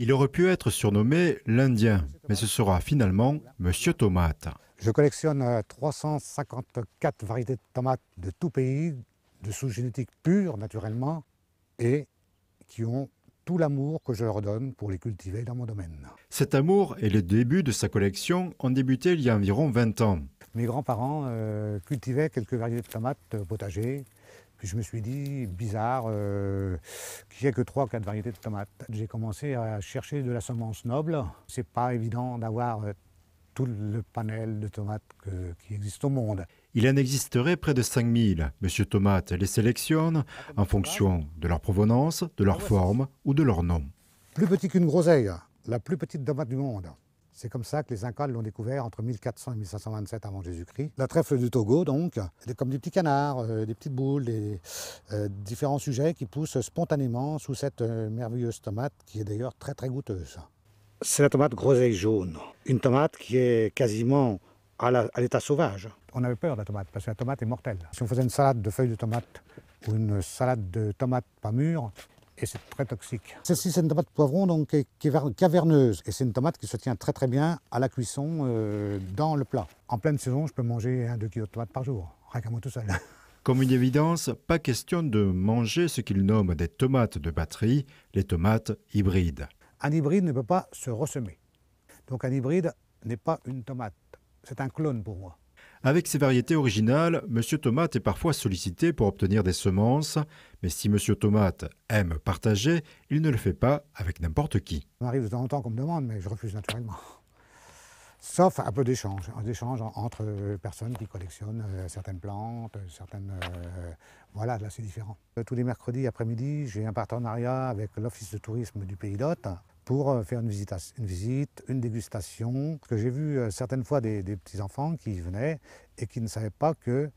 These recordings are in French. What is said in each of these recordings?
Il aurait pu être surnommé l'Indien, mais ce sera finalement Monsieur Tomate. Je collectionne 354 euh, variétés de tomates de tout pays, de sous génétique pure naturellement, et qui ont tout l'amour que je leur donne pour les cultiver dans mon domaine. Cet amour et le début de sa collection ont débuté il y a environ 20 ans. Mes grands-parents euh, cultivaient quelques variétés de tomates potagers je me suis dit, bizarre, euh, qu'il n'y ait que 3-4 variétés de tomates. J'ai commencé à chercher de la semence noble. C'est pas évident d'avoir euh, tout le panel de tomates qui existe au monde. Il en existerait près de 5000. Monsieur Tomate les sélectionne ah, en fonction de leur provenance, de leur ah forme ou de leur nom. Plus petit qu'une groseille, la plus petite tomate du monde. C'est comme ça que les Incas l'ont découvert entre 1400 et 1527 avant Jésus-Christ. La trèfle du Togo, donc, comme des petits canards, euh, des petites boules, des euh, différents sujets qui poussent spontanément sous cette euh, merveilleuse tomate qui est d'ailleurs très très goûteuse. C'est la tomate groseille jaune, une tomate qui est quasiment à l'état sauvage. On avait peur de la tomate parce que la tomate est mortelle. Si on faisait une salade de feuilles de tomate ou une salade de tomates pas mûres, et c'est très toxique. Celle-ci, c'est une tomate poivron donc, qui caverneuse et c'est une tomate qui se tient très très bien à la cuisson euh, dans le plat. En pleine saison, je peux manger un, deux kg de tomates par jour, rien qu'à tout seul. Comme une évidence, pas question de manger ce qu'ils nomment des tomates de batterie, les tomates hybrides. Un hybride ne peut pas se ressemer. Donc un hybride n'est pas une tomate, c'est un clone pour moi. Avec ses variétés originales, M. Tomate est parfois sollicité pour obtenir des semences, mais si M. Tomate aime partager, il ne le fait pas avec n'importe qui. On arrive de temps en temps qu'on me demande, mais je refuse naturellement. Sauf un peu d'échange, un échange entre personnes qui collectionnent euh, certaines plantes, euh, certaines... Euh, voilà, là c'est différent. Tous les mercredis après-midi, j'ai un partenariat avec l'Office de tourisme du Pays d'Hôte pour euh, faire une visite, une, dégustation. que j'ai vu euh, certaines fois des, petits-enfants qui venaient et qui ne savaient pas que euh,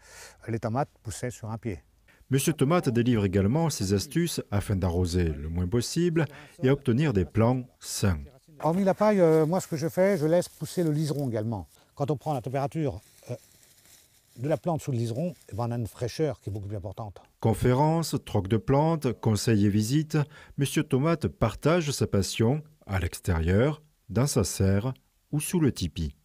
les tomates poussaient sur un pied. Monsieur Tomate délivre également ses astuces afin d'arroser le moins possible et obtenir des plants sains. Hormis la paille, moi ce que je fais, je laisse pousser le liseron également. Quand on prend la température de la plante sous le liseron, eh ben, on a une fraîcheur qui est beaucoup plus importante. Conférences, troc de plantes, conseils et visites, Monsieur Tomate partage sa passion à l'extérieur, dans sa serre ou sous le tipi.